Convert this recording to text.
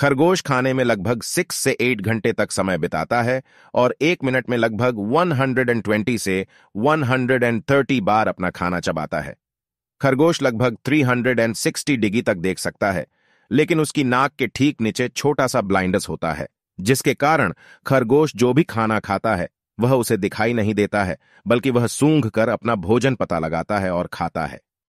खरगोश खाने में लगभग सिक्स से एट घंटे तक समय बिताता है और एक मिनट में लगभग 120 से 130 बार अपना खाना चबाता है खरगोश लगभग 360 डिग्री तक देख सकता है लेकिन उसकी नाक के ठीक नीचे छोटा सा ब्लाइंडस होता है जिसके कारण खरगोश जो भी खाना खाता है वह उसे दिखाई नहीं देता है बल्कि वह सूंघ कर अपना भोजन पता लगाता है और खाता है